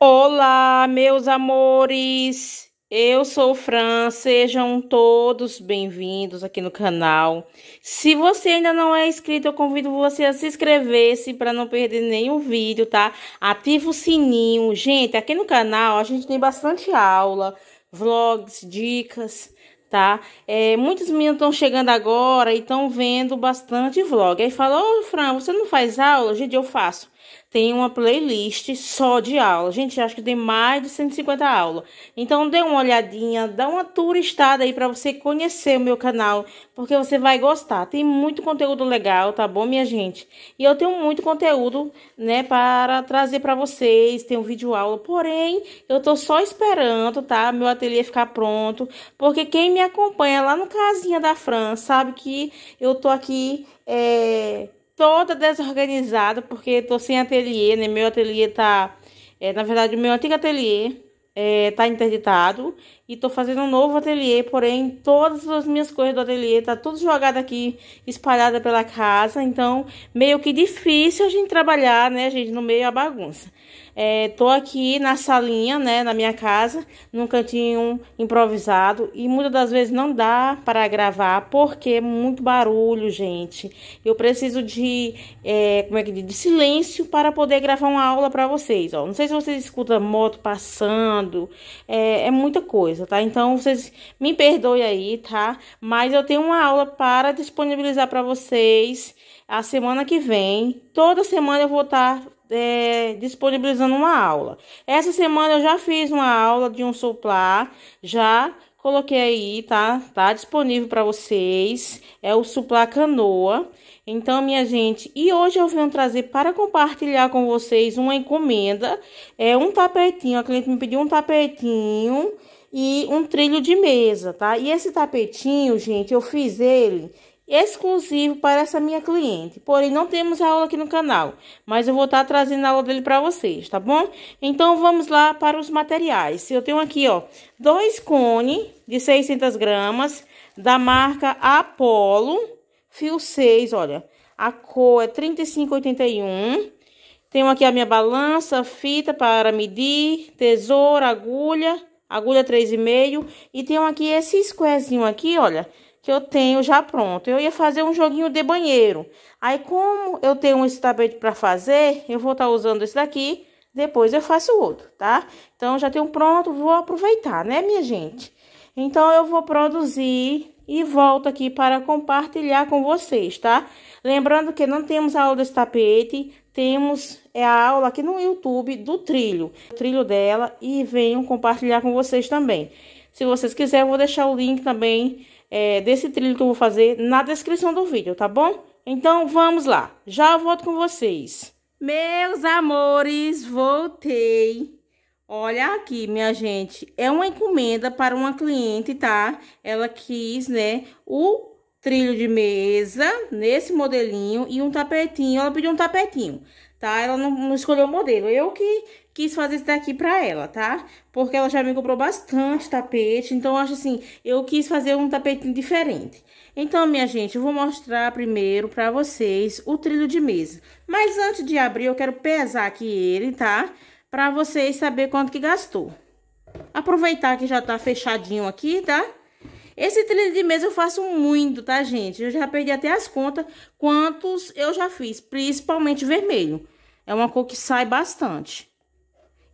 Olá, meus amores! Eu sou Fran, sejam todos bem-vindos aqui no canal. Se você ainda não é inscrito, eu convido você a se inscrever se para não perder nenhum vídeo, tá? Ativa o sininho. Gente, aqui no canal a gente tem bastante aula, vlogs, dicas, tá? É, muitos meninos estão chegando agora e estão vendo bastante vlog. Aí falou, ô Fran, você não faz aula? Gente, eu faço tem uma playlist só de aula. Gente, acho que tem mais de 150 aulas. Então dê uma olhadinha, dá uma turistada aí para você conhecer o meu canal, porque você vai gostar. Tem muito conteúdo legal, tá bom, minha gente? E eu tenho muito conteúdo, né, para trazer para vocês, tem um vídeo aula, porém, eu tô só esperando, tá? Meu ateliê ficar pronto, porque quem me acompanha lá no casinha da Fran sabe que eu tô aqui é toda desorganizada, porque estou sem ateliê, né? Meu ateliê está é, na verdade, o meu antigo ateliê está é, interditado e estou fazendo um novo ateliê, porém todas as minhas coisas do ateliê tá tudo jogado aqui, espalhada pela casa, então meio que difícil a gente trabalhar, né, gente, no meio da bagunça. É, tô aqui na salinha, né, na minha casa, num cantinho improvisado e muitas das vezes não dá para gravar porque é muito barulho, gente. Eu preciso de, é, como é que diz, de silêncio para poder gravar uma aula para vocês, ó. Não sei se vocês escutam moto passando, é, é muita coisa, tá? Então vocês me perdoem aí, tá? Mas eu tenho uma aula para disponibilizar para vocês a semana que vem. Toda semana eu vou estar tá é, disponibilizando uma aula. Essa semana eu já fiz uma aula de um suplar, já coloquei aí, tá? Tá disponível para vocês. É o suplá canoa. Então, minha gente, e hoje eu venho trazer para compartilhar com vocês uma encomenda, é um tapetinho, a cliente me pediu um tapetinho e um trilho de mesa, tá? E esse tapetinho, gente, eu fiz ele exclusivo para essa minha cliente. Porém, não temos a aula aqui no canal, mas eu vou estar tá trazendo a aula dele para vocês, tá bom? Então, vamos lá para os materiais. Eu tenho aqui, ó, dois cone de 600 gramas da marca Apollo, fio 6, olha. A cor é 3581. Tenho aqui a minha balança, fita para medir, tesoura, agulha, agulha 3,5. E tenho aqui esse squarezinho aqui, olha, que eu tenho já pronto. Eu ia fazer um joguinho de banheiro. Aí, como eu tenho esse tapete para fazer, eu vou estar tá usando esse daqui. Depois eu faço outro, tá? Então, já tenho pronto, vou aproveitar, né, minha gente? Então, eu vou produzir e volto aqui para compartilhar com vocês, tá? Lembrando que não temos aula desse tapete, temos é a aula aqui no YouTube do trilho. O trilho dela e venho compartilhar com vocês também. Se vocês quiserem, eu vou deixar o link também é, desse trilho que eu vou fazer na descrição do vídeo, tá bom? Então vamos lá, já volto com vocês. Meus amores, voltei. Olha aqui, minha gente, é uma encomenda para uma cliente, tá? Ela quis, né, o trilho de mesa nesse modelinho e um tapetinho, ela pediu um tapetinho tá? Ela não, não escolheu o modelo. Eu que quis fazer esse daqui pra ela, tá? Porque ela já me comprou bastante tapete, então acho assim, eu quis fazer um tapetinho diferente. Então, minha gente, eu vou mostrar primeiro pra vocês o trilho de mesa. Mas antes de abrir, eu quero pesar aqui ele, tá? Pra vocês saber quanto que gastou. Aproveitar que já tá fechadinho aqui, tá? Esse trilho de mesa eu faço muito, tá, gente? Eu já perdi até as contas quantos eu já fiz, principalmente vermelho. É uma cor que sai bastante.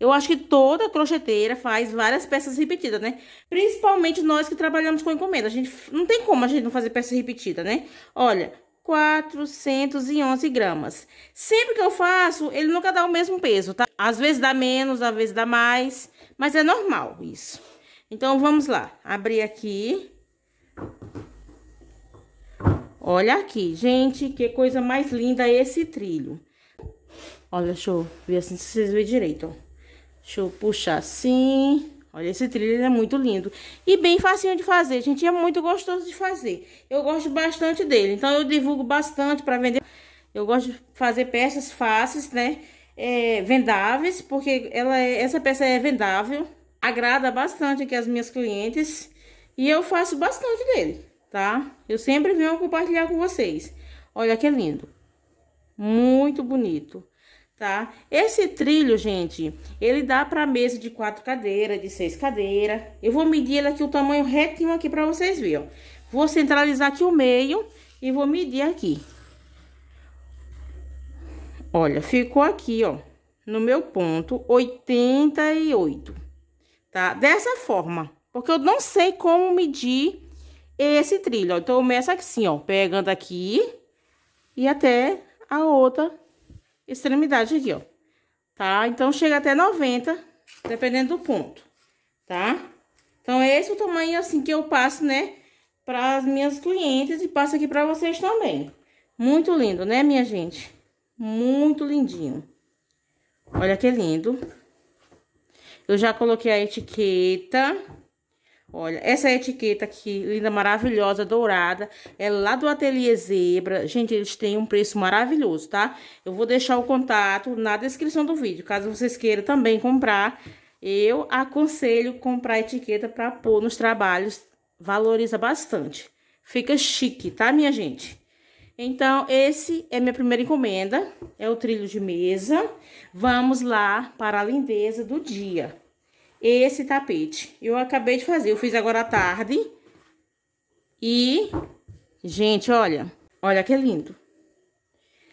Eu acho que toda crocheteira faz várias peças repetidas, né? Principalmente nós que trabalhamos com encomenda. A gente não tem como a gente não fazer peça repetida, né? Olha, 411 gramas. Sempre que eu faço, ele nunca dá o mesmo peso, tá? Às vezes dá menos, às vezes dá mais, mas é normal isso. Então, vamos lá. Abrir aqui. Olha aqui, gente, que coisa mais linda esse trilho. Olha, deixa eu ver assim se vocês verem direito, ó. Deixa eu puxar assim. Olha, esse trilho é muito lindo. E bem facinho de fazer, gente. É muito gostoso de fazer. Eu gosto bastante dele. Então, eu divulgo bastante para vender. Eu gosto de fazer peças fáceis, né? É, vendáveis, porque ela é, essa peça é vendável. Agrada bastante aqui as minhas clientes. E eu faço bastante dele tá? Eu sempre venho compartilhar com vocês. Olha que lindo. Muito bonito, tá? Esse trilho, gente, ele dá para mesa de quatro cadeiras, de seis cadeiras. Eu vou medir ele aqui o tamanho retinho aqui para vocês verem, Vou centralizar aqui o meio e vou medir aqui. Olha, ficou aqui, ó, no meu ponto, 88, tá? Dessa forma, porque eu não sei como medir esse trilho, ó. Então, começa assim, ó, pegando aqui e até a outra extremidade aqui, ó. Tá? Então, chega até 90, dependendo do ponto, tá? Então, é esse é o tamanho, assim, que eu passo, né, para as minhas clientes e passo aqui para vocês também. Muito lindo, né, minha gente? Muito lindinho. Olha que lindo. Eu já coloquei a etiqueta. Olha, essa é etiqueta aqui, linda, maravilhosa, dourada, é lá do Ateliê Zebra. Gente, eles têm um preço maravilhoso, tá? Eu vou deixar o contato na descrição do vídeo, caso vocês queiram também comprar. Eu aconselho comprar etiqueta para pôr nos trabalhos, valoriza bastante. Fica chique, tá, minha gente? Então, esse é minha primeira encomenda, é o trilho de mesa. Vamos lá para a lindeza do dia esse tapete. Eu acabei de fazer, eu fiz agora à tarde. E, gente, olha, olha que lindo.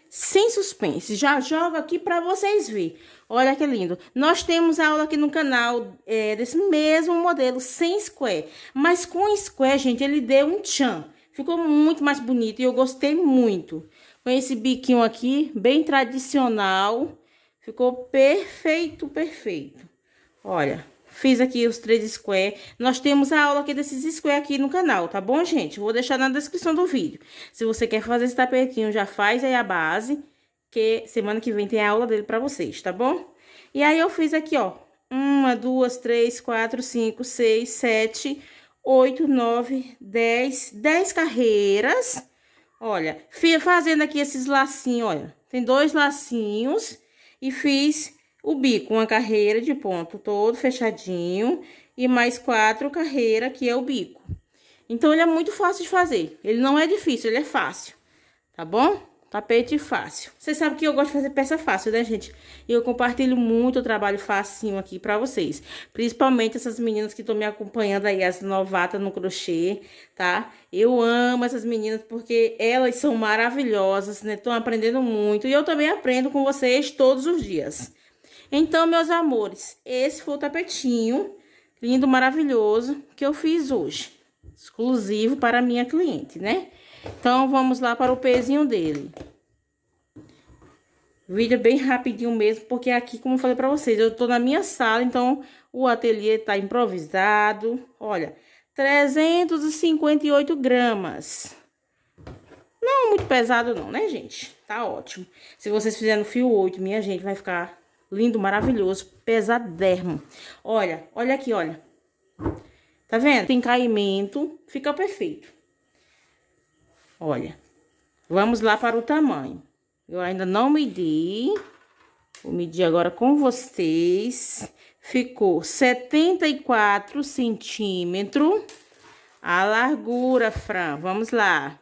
Sem suspense, já jogo aqui para vocês verem. Olha que lindo. Nós temos aula aqui no canal é, desse mesmo modelo, sem square. Mas com square, gente, ele deu um tchan. Ficou muito mais bonito e eu gostei muito. Com esse biquinho aqui, bem tradicional. Ficou perfeito, perfeito. Olha, Fiz aqui os três square. Nós temos a aula aqui desses square aqui no canal, tá bom, gente? Vou deixar na descrição do vídeo. Se você quer fazer esse tapetinho, tá já faz aí a base, que semana que vem tem a aula dele pra vocês, tá bom? E aí, eu fiz aqui, ó, uma, duas, três, quatro, cinco, seis, sete, oito, nove, dez, dez carreiras. Olha, fazendo aqui esses lacinhos, olha, tem dois lacinhos e fiz o bico, uma carreira de ponto todo fechadinho e mais quatro carreiras, que é o bico. Então, ele é muito fácil de fazer. Ele não é difícil, ele é fácil, tá bom? Tapete fácil. Vocês sabem que eu gosto de fazer peça fácil, né, gente? E eu compartilho muito o trabalho facinho aqui pra vocês. Principalmente essas meninas que estão me acompanhando aí, as novatas no crochê, tá? Eu amo essas meninas porque elas são maravilhosas, né? Estão aprendendo muito. E eu também aprendo com vocês todos os dias. Então, meus amores, esse foi o tapetinho lindo, maravilhoso, que eu fiz hoje. Exclusivo para minha cliente, né? Então, vamos lá para o pezinho dele. Vídeo é bem rapidinho mesmo, porque é aqui, como eu falei para vocês, eu tô na minha sala, então o ateliê tá improvisado. Olha, 358 gramas. Não muito pesado não, né, gente? Tá ótimo. Se vocês fizerem no fio 8, minha gente, vai ficar Lindo, maravilhoso, pesadermo. Olha, olha aqui, olha. Tá vendo? Tem caimento, fica perfeito. Olha. Vamos lá para o tamanho. Eu ainda não medi. Vou medir agora com vocês. Ficou 74 centímetros a largura, Fran. Vamos lá.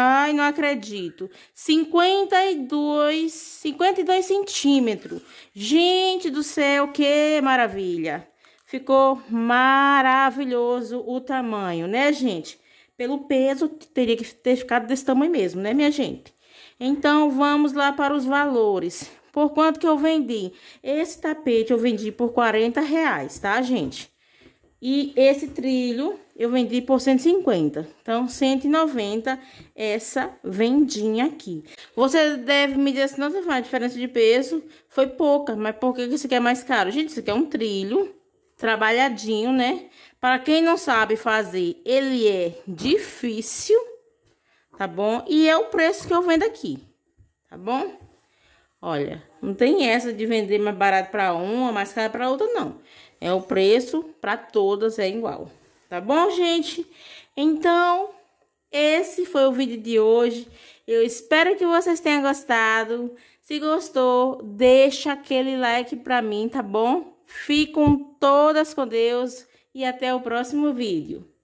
Ai, não acredito. 52, 52 centímetros. Gente do céu, que maravilha. Ficou maravilhoso o tamanho, né, gente? Pelo peso, teria que ter ficado desse tamanho mesmo, né, minha gente? Então, vamos lá para os valores. Por quanto que eu vendi? Esse tapete eu vendi por 40 reais, tá, gente? E esse trilho eu vendi por 150. Então, 190 essa vendinha aqui. Você deve me dizer assim, nossa, a diferença de peso foi pouca. Mas por que isso aqui é mais caro? Gente, isso aqui é um trilho trabalhadinho, né? Para quem não sabe fazer, ele é difícil, tá bom? E é o preço que eu vendo aqui, tá bom? Olha, não tem essa de vender mais barato para uma, mais caro para outra, não. É o preço para todas é igual. Tá bom, gente? Então, esse foi o vídeo de hoje. Eu espero que vocês tenham gostado. Se gostou, deixa aquele like para mim, tá bom? Ficam todas com Deus e até o próximo vídeo.